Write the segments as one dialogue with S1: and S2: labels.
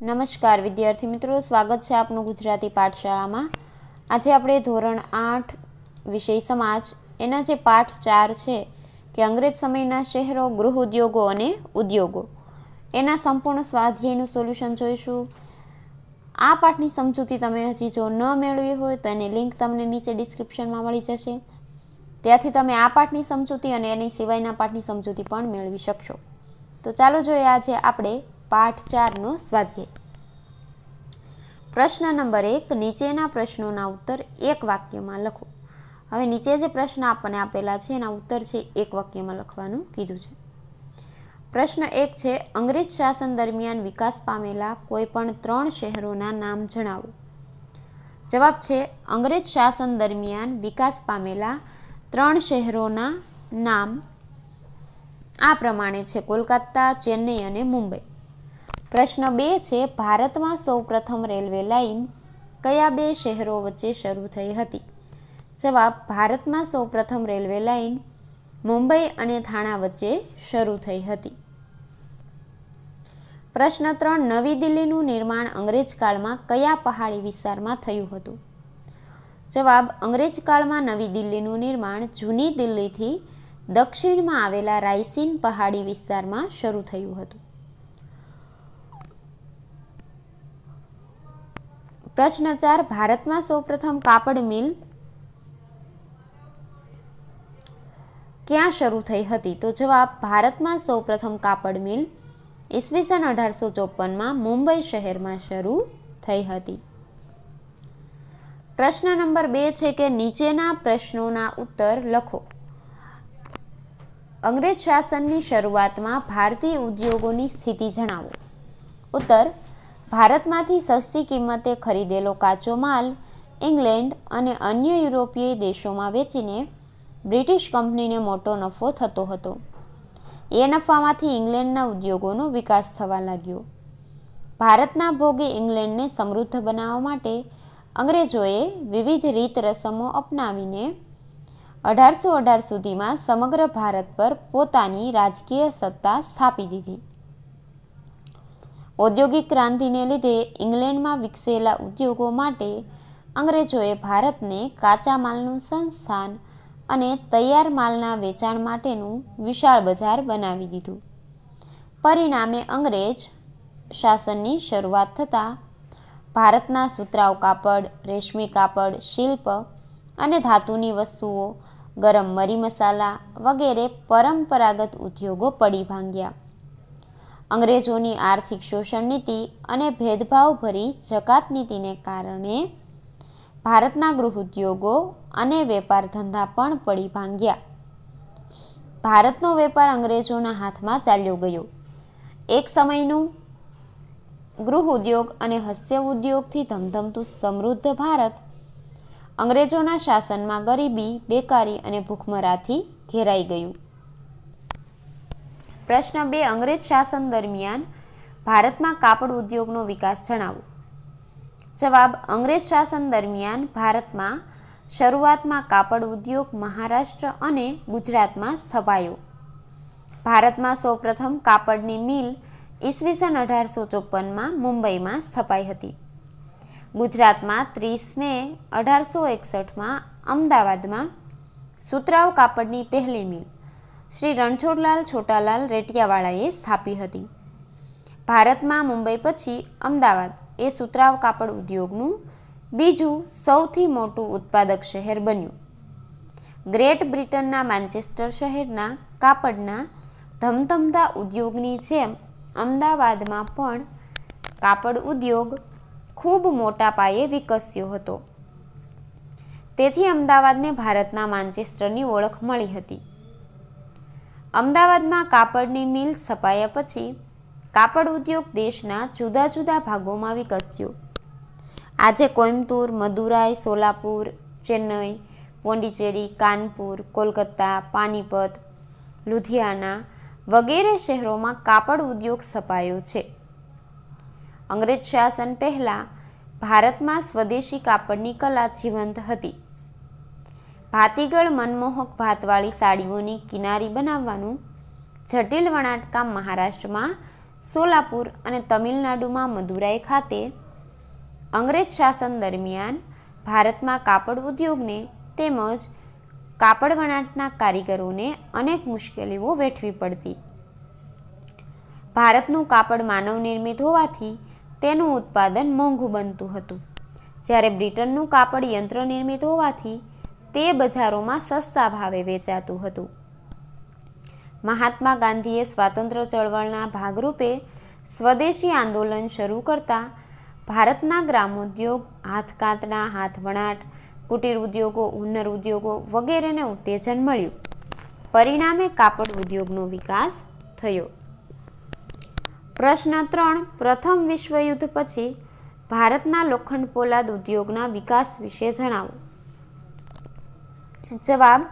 S1: નમસ્કાર વિદ્યાર્થી મિત્રો સ્વાગત છે આપનું ગુજરાતી પાઠશાળામાં આજે આપણે ધોરણ આઠ વિષય સમાજ એના જે પાઠ ચાર છે કે અંગ્રેજ સમયના શહેરો ગૃહ ઉદ્યોગો અને ઉદ્યોગો એના સંપૂર્ણ સ્વાધ્યાયનું સોલ્યુશન જોઈશું આ પાઠની સમજૂતી તમે હજી જો ન મેળવી હોય તો એની લિંક તમને નીચે ડિસ્ક્રિપ્શનમાં મળી જશે ત્યાંથી તમે આ પાઠની સમજૂતી અને એની સિવાયના પાઠની સમજૂતી પણ મેળવી શકશો તો ચાલો જોઈએ આજે આપણે પાઠ ચારનો સ્વાધ્યાય પ્રશ્ન નંબર એક નીચેના પ્રશ્નોના ઉત્તર એક વાક્યમાં લખો હવે નીચે જે પ્રશ્ન આપણને આપેલા છે એના ઉત્તર છે એક વાક્યમાં લખવાનું કીધું છે પ્રશ્ન એક છે અંગ્રેજ શાસન દરમિયાન વિકાસ પામેલા કોઈપણ ત્રણ શહેરોના નામ જણાવો જવાબ છે અંગ્રેજ શાસન દરમિયાન વિકાસ પામેલા ત્રણ શહેરોના નામ આ પ્રમાણે છે કોલકાતા ચેન્નઈ અને મુંબઈ પ્રશ્ન બે છે ભારતમાં સૌપ્રથમ રેલવે લાઇન કયા બે શહેરો વચ્ચે શરૂ થઈ હતી જવાબ ભારતમાં સૌપ્રથમ રેલવે લાઇન મુંબઈ અને થાણા વચ્ચે શરૂ થઈ હતી પ્રશ્ન ત્રણ નવી દિલ્હીનું નિર્માણ અંગ્રેજકાળમાં કયા પહાડી વિસ્તારમાં થયું હતું જવાબ અંગ્રેજકાળમાં નવી દિલ્હીનું નિર્માણ જૂની દિલ્હીથી દક્ષિણમાં આવેલા રાયસીન પહાડી વિસ્તારમાં શરૂ થયું હતું પ્રશ્ન ચાર ભારતમાં સૌપ્રથમ કાપડ મિલ ક્યાં શરૂ થઈ હતી તો જવાબ ભારતમાં સૌપ્રથમ કાપડ મિલ ઈસવીસન અઢારસો ચોપનમાં મુંબઈ શહેરમાં શરૂ થઈ હતી પ્રશ્ન નંબર બે છે કે નીચેના પ્રશ્નોના ઉત્તર લખો અંગ્રેજ શાસનની શરૂઆતમાં ભારતીય ઉદ્યોગોની સ્થિતિ જણાવો ઉત્તર ભારતમાંથી સસ્તી કિંમતે ખરીદેલો કાચો માલ ઇંગ્લેન્ડ અને અન્ય યુરોપીય દેશોમાં વેચીને બ્રિટિશ કંપનીને મોટો નફો થતો હતો એ નફામાંથી ઇંગ્લેન્ડના ઉદ્યોગોનો વિકાસ થવા લાગ્યો ભારતના ભોગે ઇંગ્લેન્ડને સમૃદ્ધ બનાવવા માટે અંગ્રેજોએ વિવિધ રીત રસમો અપનાવીને અઢારસો અઢાર સુધીમાં સમગ્ર ભારત પર પોતાની રાજકીય સત્તા સ્થાપી દીધી ઔદ્યોગિક ક્રાંતિને લીધે ઇંગ્લેન્ડમાં વિકસેલા ઉદ્યોગો માટે અંગ્રેજોએ ભારતને કાચા માલનું સંસ્થાન અને તૈયાર માલના વેચાણ માટેનું વિશાળ બજાર બનાવી દીધું પરિણામે અંગ્રેજ શાસનની શરૂઆત થતાં ભારતના સુતરાવ કાપડ રેશમી કાપડ શિલ્પ અને ધાતુની વસ્તુઓ ગરમ મરી મસાલા વગેરે પરંપરાગત ઉદ્યોગો પડી ભાંગ્યા અંગ્રેજોની આર્થિક શોષણ નીતિ અને ભેદભાવભરી જકાત નીતિને કારણે ભારતના ગૃહ ઉદ્યોગો અને વેપાર ધંધા પણ પડી ભાંગ્યા ભારતનો વેપાર અંગ્રેજોના હાથમાં ચાલ્યો ગયો એક સમયનું ગૃહ ઉદ્યોગ અને હસ્ય ઉદ્યોગથી ધમધમતું સમૃદ્ધ ભારત અંગ્રેજોના શાસનમાં ગરીબી બેકારી અને ભૂખમરાથી ઘેરાઈ ગયું પ્રશ્ન બે અંગ્રેજ શાસન દરમિયાન ભારતમાં કાપડ ઉદ્યોગનો વિકાસ જણાવો જવાબ અંગ્રેજ શાસન દરમિયાન ભારતમાં શરૂઆતમાં કાપડ ઉદ્યોગ મહારાષ્ટ્ર અને ગુજરાતમાં સ્થપાયો ભારતમાં સૌપ્રથમ કાપડની મિલ ઈસવીસન અઢારસો ચોપનમાં મુંબઈમાં સ્થપાઈ હતી ગુજરાતમાં ત્રીસ મે અઢારસો એકસઠમાં અમદાવાદમાં સુતરાવ કાપડની પહેલી મિલ શ્રી રણછોડલાલ છોટાલાલ રેટિયાવાળાએ સ્થાપી હતી ભારતમાં મુંબઈ પછી અમદાવાદ એ સુતરાવ કાપડ ઉદ્યોગનું બીજું સૌથી મોટું ઉત્પાદક શહેર બન્યું ગ્રેટ બ્રિટનના માન્ચેસ્ટર શહેરના કાપડના ધમધમતા ઉદ્યોગની જેમ અમદાવાદમાં પણ કાપડ ઉદ્યોગ ખૂબ મોટા પાયે વિકસ્યો હતો તેથી અમદાવાદને ભારતના માન્ચેસ્ટરની ઓળખ મળી હતી અમદાવાદમાં કાપડની મિલ સ્થપાયા પછી કાપડ ઉદ્યોગ દેશના જુદા જુદા ભાગોમાં વિકસ્યો આજે કોઇમ્બતુર મદુરાઈ સોલાપુર ચેન્નઈ પોંડિચેરી કાનપુર કોલકાતા પાનીપત લુધિયાના વગેરે શહેરોમાં કાપડ ઉદ્યોગ સ્થપાયો છે અંગ્રેજ શાસન પહેલાં ભારતમાં સ્વદેશી કાપડની કલા જીવંત હતી ભાતીગળ મનમોહક ભાતવાળી સાડીઓની કિનારી બનાવવાનું જટિલ વણાટકામ મહારાષ્ટ્રમાં સોલાપુર અને તમિલનાડુમાં મદુરાઈ ખાતે અંગ્રેજ શાસન દરમિયાન ભારતમાં કાપડ ઉદ્યોગને તેમજ કાપડ વણાટના કારીગરોને અનેક મુશ્કેલીઓ વેઠવી પડતી ભારતનું કાપડ માનવ નિર્મિત હોવાથી તેનું ઉત્પાદન મોંઘું બનતું હતું જ્યારે બ્રિટનનું કાપડ યંત્ર નિર્મિત હોવાથી તે બજારોમાં સસ્તા ભાવે વેચાતું હતું મહાત્મા ગાંધીએ સ્વાતંત્ર્ય ચળવળના ભાગરૂપે સ્વદેશી આંદોલન શરૂ કરતા ભારતના ગ્રામોદ્યોગ હાથકાંતના હાથવણાટ કુટીર ઉદ્યોગો હુન્નર ઉદ્યોગો વગેરેને ઉત્તેજન મળ્યું પરિણામે કાપડ ઉદ્યોગનો વિકાસ થયો પ્રશ્ન ત્રણ પ્રથમ વિશ્વયુદ્ધ પછી ભારતના લોખંડ પોલાદ ઉદ્યોગના વિકાસ વિશે જણાવો જવાબ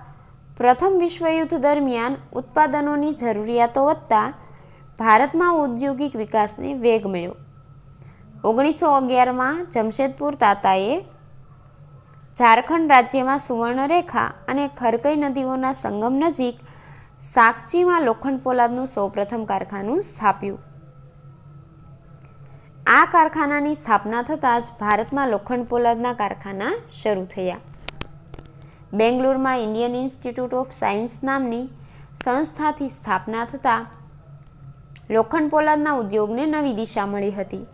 S1: પ્રથમ વિશ્વયુદ્ધ દરમિયાન ઉત્પાદનોની જરૂરિયાતો વધતા ભારતમાં ઔદ્યોગિક વિકાસને વેગ મળ્યો ઓગણીસો અગિયારમાં જમશેદપુર તાતાએ ઝારખંડ રાજ્યમાં સુવર્ણરેખા અને ખરકઈ નદીઓના સંગમ નજીક સાકચીમાં લોખંડ પોલાદનું સૌપ્રથમ કારખાનું સ્થાપ્યું આ કારખાનાની સ્થાપના થતાં જ ભારતમાં લોખંડ પોલાદના કારખાના શરૂ થયા બેંગ્લોરમાં ઇન્ડિયન ઇન્સ્ટિટ્યૂટ ઓફ સાયન્સ નામની સંસ્થાથી સ્થાપના થતાં લોખંડ પોલાદના ઉદ્યોગને નવી દિશા મળી હતી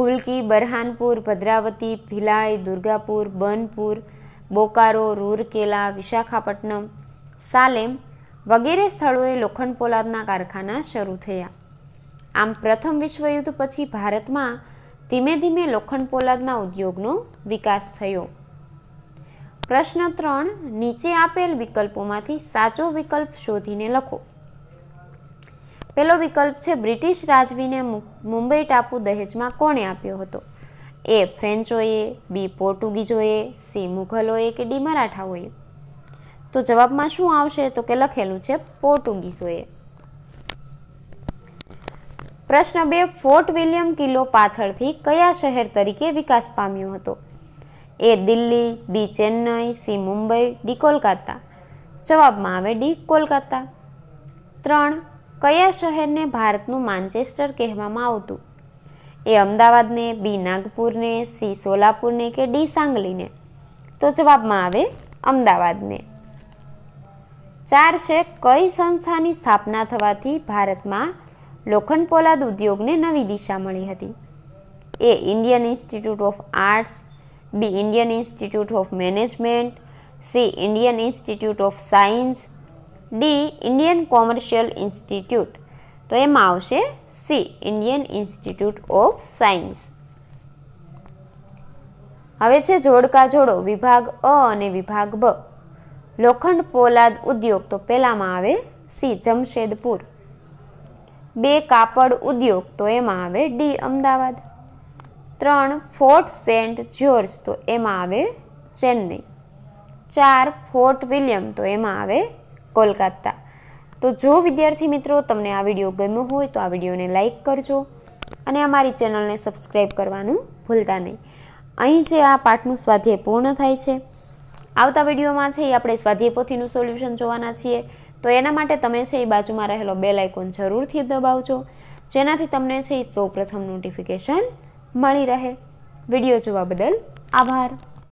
S1: કુલકી બરહાનપુર ભદ્રાવતી ભિલાઈ દુર્ગાપુર બનપુર બોકારો રૂરકેલા વિશાખાપટ્ટનમ સાલેમ વગેરે સ્થળોએ લોખંડ પોલાદના કારખાના શરૂ થયા આમ પ્રથમ વિશ્વયુદ્ધ પછી ભારતમાં ધીમે ધીમે લોખંડ પોલાદના ઉદ્યોગનો વિકાસ થયો પ્રશ્ન ત્રણ નીચે આપેલ વિકલ્પોમાંથી સાચો વિકલ્પ શોધીને લખો પહેલો વિકલ્પ છે બ્રિટિશ રાજવીને મુંબઈ ટાપુ દહેજમાં કોણે આપ્યો હતો એ ફ્રેન્ચોએ બી પોર્ટુગીઝોએ સી મુઘલોએ કે ડી મરાઠાઓએ તો જવાબમાં શું આવશે તો કે લખેલું છે પોર્ટુગીઝોએ પ્રશ્ન બે ફોર્ટ વિલિયમ કિલ્લો પાછળથી કયા શહેર તરીકે વિકાસ પામ્યો હતો A Delhi B Chennai C Mumbai D Kolkata જવાબમાં આવે ડી કોલકાતા ત્રણ કયા શહેરને ભારતનું માન્ચેસ્ટર કહેવામાં આવતું એ અમદાવાદને બી નાગપુરને સી સોલાપુરને કે ડી સાંગલીને તો જવાબમાં આવે અમદાવાદને ચાર છે કઈ સંસ્થાની સ્થાપના થવાથી ભારતમાં લોખંડ પોલાદ ઉદ્યોગને નવી દિશા મળી હતી A Indian Institute of Arts B Indian Institute of Management C Indian Institute of Science D Indian Commercial Institute તો એમાં આવશે C Indian Institute of Science હવે છે જોડકા જોડો વિભાગ અ અને વિભાગ બ લોખંડ પોલાદ ઉદ્યોગ તો પહેલામાં આવે સી જમશેદપુર બે કાપડ ઉદ્યોગ તો એમાં આવે ડી અમદાવાદ ત્રણ ફોર્ટ સેન્ટ જ્યોર્જ તો એમાં આવે ચેન્નઈ ચાર ફોર્ટ વિલિયમ તો એમાં આવે કોલકાતા તો જો વિદ્યાર્થી મિત્રો તમને આ વિડીયો ગમ્યો હોય તો આ વિડીયોને લાઇક કરજો અને અમારી ચેનલને સબસ્ક્રાઈબ કરવાનું ભૂલતા નહીં અહીં જે આ પાઠનું સ્વાધ્યાય પૂર્ણ થાય છે આવતા વિડીયોમાં છે એ આપણે સ્વાધ્યાય પોથીનું સોલ્યુશન જોવાના છીએ તો એના માટે તમે છે એ બાજુમાં રહેલો બેલ આઇકોન જરૂરથી દબાવજો જેનાથી તમને છે એ સૌપ્રથમ નોટિફિકેશન મળી રહે વિડીયો જોવા બદલ આભાર